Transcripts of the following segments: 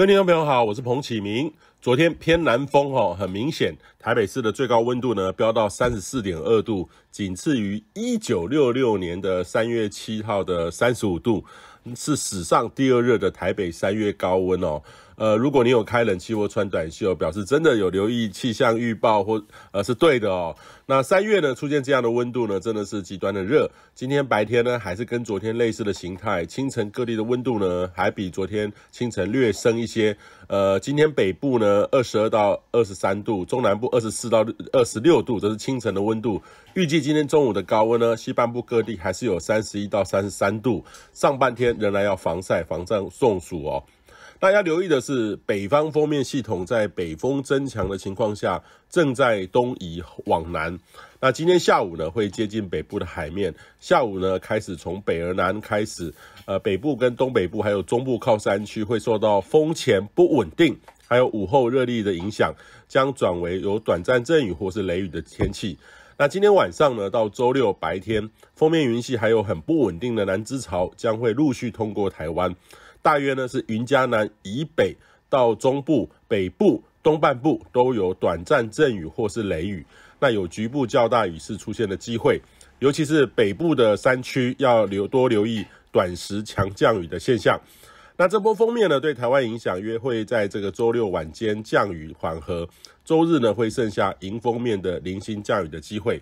各位听众朋友好，我是彭启明。昨天偏南风哈，很明显，台北市的最高温度呢飙到三十四点二度，仅次于一九六六年的三月七号的三十五度，是史上第二热的台北三月高温哦。呃，如果你有开冷气或穿短袖，表示真的有留意气象预报或呃，是对的哦。那三月呢，出现这样的温度呢，真的是极端的热。今天白天呢，还是跟昨天类似的形态。清晨各地的温度呢，还比昨天清晨略升一些。呃，今天北部呢，二十二到二十三度，中南部二十四到二十六度，这是清晨的温度。预计今天中午的高温呢，西半部各地还是有三十一到三十三度，上半天仍然要防晒防中暑哦。大家留意的是，北方封面系统在北风增强的情况下，正在东移往南。那今天下午呢，会接近北部的海面。下午呢，开始从北而南开始，呃，北部跟东北部，还有中部靠山区，会受到风前不稳定，还有午后热力的影响，将转为有短暂阵雨或是雷雨的天气。那今天晚上呢，到周六白天，封面云系还有很不稳定的南支潮将会陆续通过台湾。大约呢是云嘉南以北到中部、北部、东半部都有短暂阵雨或是雷雨，那有局部较大雨势出现的机会，尤其是北部的山区要留多留意短时强降雨的现象。那这波封面呢，对台湾影响约会在这个周六晚间降雨缓和，周日呢会剩下迎锋面的零星降雨的机会。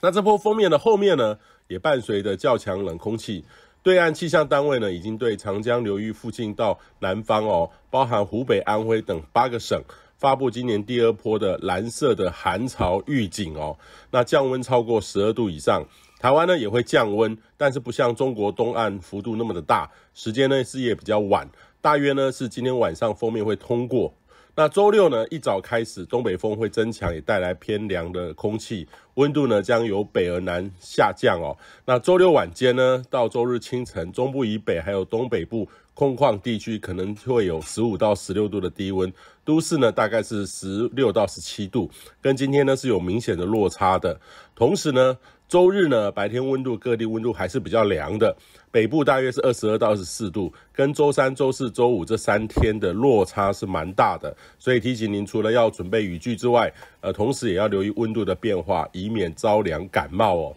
那这波封面的后面呢，也伴随着较强冷空气。对岸气象单位呢，已经对长江流域附近到南方哦，包含湖北、安徽等八个省发布今年第二波的蓝色的寒潮预警哦。那降温超过十二度以上，台湾呢也会降温，但是不像中国东岸幅度那么的大，时间呢是也比较晚，大约呢是今天晚上封面会通过。那周六呢，一早开始，东北风会增强，也带来偏凉的空气，温度呢将由北而南下降哦。那周六晚间呢，到周日清晨，中部以北还有东北部空旷地区，可能会有十五到十六度的低温，都市呢大概是十六到十七度，跟今天呢是有明显的落差的。同时呢。周日呢，白天温度各地温度还是比较凉的，北部大约是二十二到二十四度，跟周三、周四、周五这三天的落差是蛮大的，所以提醒您除了要准备雨具之外，呃，同时也要留意温度的变化，以免着凉感冒哦。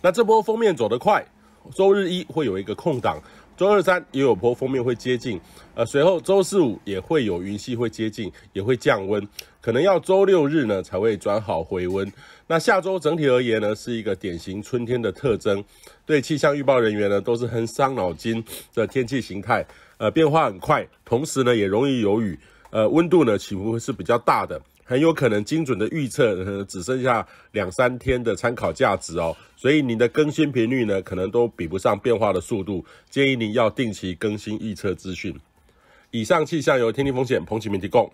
那这波封面走得快，周日一会有一个空档。周二、三也有坡封面会接近，呃，随后周四、五也会有云系会接近，也会降温，可能要周六、日呢才会转好回温。那下周整体而言呢，是一个典型春天的特征，对气象预报人员呢都是很伤脑筋的天气形态，呃，变化很快，同时呢也容易有雨，呃，温度呢起伏是比较大的。很有可能精准的预测只剩下两三天的参考价值哦，所以你的更新频率呢，可能都比不上变化的速度。建议您要定期更新预测资讯。以上气象由天气风险彭启明提供。